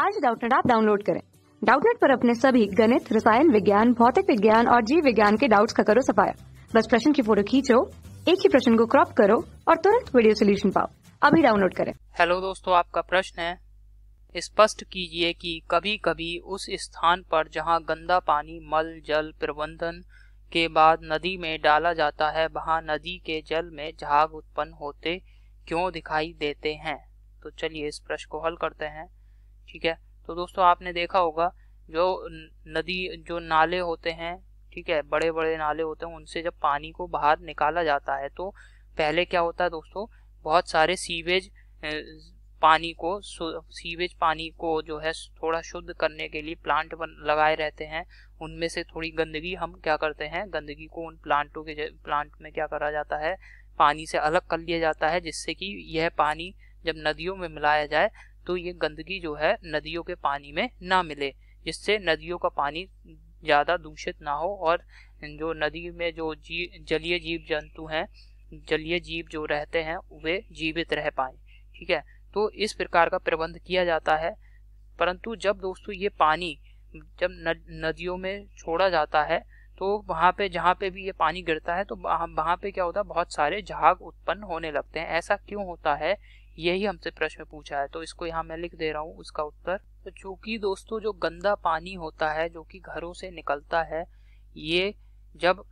आज डाउटनेट आप डाउनलोड करें डाउटनेट पर अपने सभी गणित रसायन विज्ञान भौतिक विज्ञान और जीव विज्ञान के डाउट्स का करो सफाया बस प्रश्न की फोटो खींचो एक ही प्रश्न को क्रॉप करो और तुरंत वीडियो सोल्यूशन पाओ अभी डाउनलोड करें हेलो दोस्तों आपका प्रश्न है स्पष्ट कीजिए कि कभी कभी उस स्थान पर जहां गंदा पानी मल जल प्रबंधन के बाद नदी में डाला जाता है वहां नदी के जल में झाग उत्पन्न होते क्यों दिखाई देते हैं तो चलिए इस प्रश्न को हल करते हैं ठीक है तो दोस्तों आपने देखा होगा जो नदी जो नाले होते हैं ठीक है बड़े बड़े नाले होते हैं उनसे जब पानी को बाहर निकाला जाता है तो पहले क्या होता है दोस्तों बहुत सारे सीवेज पानी को सीवेज पानी को जो है थोड़ा शुद्ध करने के लिए प्लांट बन लगाए रहते हैं उनमें से थोड़ी गंदगी हम क्या करते हैं गंदगी को उन प्लांटों के प्लांट में क्या करा जाता है पानी से अलग कर लिया जाता है जिससे कि यह पानी जब नदियों में मिलाया जाए तो ये गंदगी जो है नदियों के पानी में ना मिले जिससे नदियों का पानी ज़्यादा दूषित ना हो और जो नदी में जो जी जलीय जीव जंतु हैं जलीय जीव जो रहते हैं वे जीवित रह पाए ठीक है तो इस प्रकार का प्रबंध किया जाता है परंतु जब दोस्तों ये पानी जब नदियों में छोड़ा जाता है तो वहाँ पे जहाँ पे भी ये पानी गिरता है तो वहाँ पे क्या होता है बहुत सारे झाग उत्पन्न होने लगते हैं ऐसा क्यों होता है यही हमसे प्रश्न पूछा है तो इसको यहाँ मैं लिख दे रहा हूँ उसका उत्तर तो चूंकि दोस्तों जो गंदा पानी होता है जो कि घरों से निकलता है ये जब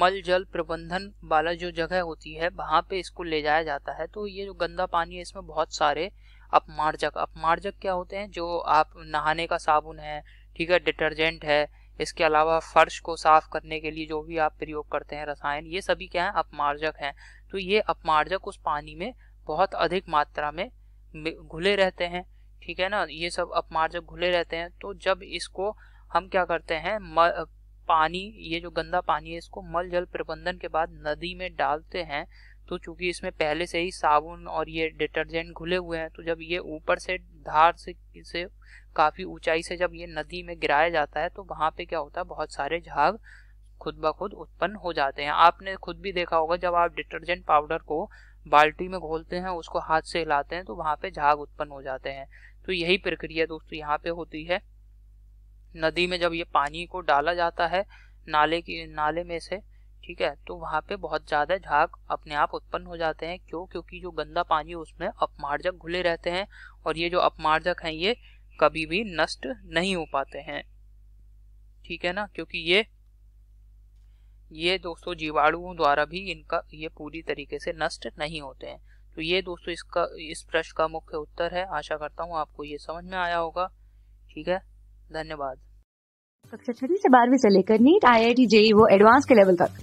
मल जल प्रबंधन वाला जो जगह होती है वहाँ पे इसको ले जाया जाता है तो ये जो गंदा पानी है इसमें बहुत सारे अपमार्जक अपमार्जक क्या होते हैं जो आप नहाने का साबुन है ठीक है डिटर्जेंट है इसके अलावा फर्श को साफ करने के लिए जो भी आप प्रयोग करते हैं रसायन ये सभी क्या है अपमार्जक हैं तो ये अपमार्जक उस पानी में बहुत अधिक मात्रा में घुले रहते हैं ठीक है ना ये सब अपमार्जक घुले रहते हैं तो जब इसको हम क्या करते हैं म, पानी ये जो गंदा पानी है इसको मल जल प्रबंधन के बाद नदी में डालते हैं तो चूंकि इसमें पहले से ही साबुन और ये डिटर्जेंट घुले हुए हैं तो जब ये ऊपर से धार से से काफ़ी ऊंचाई से जब ये नदी में गिराया जाता है तो वहाँ पे क्या होता है बहुत सारे झाग खुद ब खुद उत्पन्न हो जाते हैं आपने खुद भी देखा होगा जब आप डिटर्जेंट पाउडर को बाल्टी में घोलते हैं उसको हाथ से हिलाते हैं तो वहाँ पे झाग उत्पन्न हो जाते हैं तो यही प्रक्रिया दोस्तों यहाँ पे होती है नदी में जब ये पानी को डाला जाता है नाले की नाले में से ठीक है तो वहाँ पे बहुत ज़्यादा झाग अपने आप उत्पन्न हो जाते हैं क्यों क्योंकि जो गंदा पानी उसमें अपमार्जक घुले रहते हैं और ये जो अपमार्जक हैं ये कभी भी नष्ट नहीं हो पाते हैं ठीक है ना क्योंकि ये ये दोस्तों जीवाणुओं द्वारा भी इनका ये पूरी तरीके से नष्ट नहीं होते हैं तो ये दोस्तों इसका इस प्रश्न का मुख्य उत्तर है आशा करता हूँ आपको ये समझ में आया होगा ठीक है धन्यवाद कक्षा छठी से बारहवीं से लेकर NEET I I T JEE वो एडवांस के लेवल तक